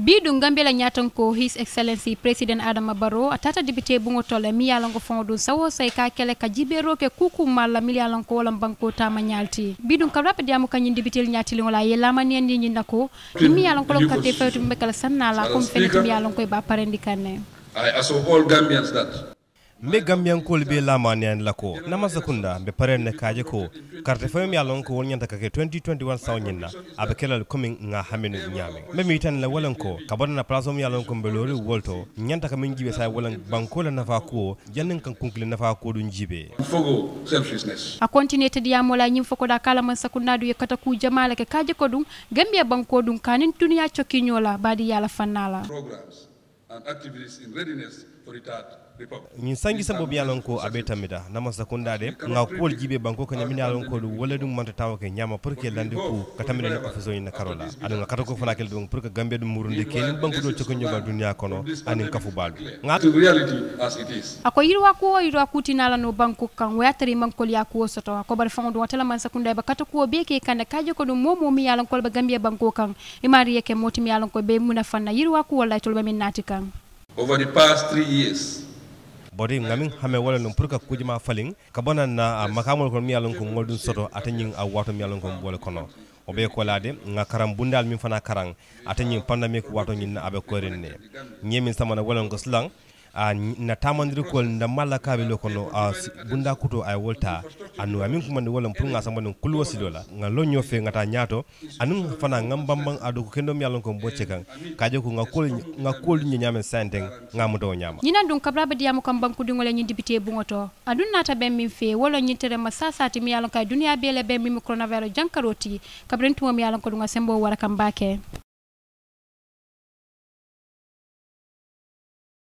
ɓiɗum la ñatanko his excellency president adama baro a tata député buŋo tolle mi yalanko fawdu sawo say ka kele ka jiɓeroke kuku malla mi yalanko wala banko tama ñalti ɓiɗum kam rapidiyamo kañum députél ñatiliŋola ye lamani andi ñinna ko mi yalanko lon kala sannala comme fenetimi yalankoye ba parendi kanne I all Gambians that mbe gambiyankol be lamaniyan la ko namasa kunda be paren ne kaje ko karte fami mi alon ko ñanta kake 2021 saw nyinna abe kelal komin nga haminu nyame mbe mi tan la walan ko kabana na place mi ko mbe lori wolto nyanta ka min jibe sai walan banko la nafa kuwo jannin kan kunkle nafa ko jibe fogo selfishness a continue ta diya fokoda nyim foko da kala sakunda ku jamala ke kaje ko dun gambiya banko dun kanin duniya cokkiñola badi yala fannala programs and activities in readiness ñin sangi sambo biyalanko abe tamida nama sakundade nga kuwol jibe banko ko ñamini alanko du wala dum manta tawa ke ñama pour que lande ku katamina ni office na karola adu nga katako fana kel dum pour que gambe dum murunde keni banko do coko ñoba kono anin kafu balu nga to reality as it is ako yirwa ko yirwa kutinala no banko kan wayatari man kol ya ko soto ko bar fandu watala man sakundade ba katako be ke kan kaje ko dum momo mi yalanko ba gambe banko kan imari yake motimi yalanko be munafanna yirwa ko wallahi tolba naati kan over the past three years. bodi ngamin hame wala num pour ka kujima falin kabona na ah, makamol ko miyalon ko ngoldun soto atanyin a ah, wato miyalon ko wala kono o ko kolade ngakaram karam bundal min fana karan atanyin pandemic wato nyin abe korinne nyemin samana wala ko slang a ah, na tamandiri kol nda mala kabe lo kono a bunda kuto ay ah, wolta anu ah, amin kuma ni wolam pour nga samba non kulwo silo la nga lo nyo fe ngata nyato anu fana ngambam bang adu ko kendo mi yalon ko bocce kan je ko nga kol nga kol ni nyame sante nga mudo nyama ni nan dun kabla be diamu kam banku dingole ni dibite bungoto adun nata bem min fe wolo ni tere ma sasati mi yalon kay duniya bele be mi coronavirus jankaroti kabrentu mi yalon ko dunga sembo wara kam bake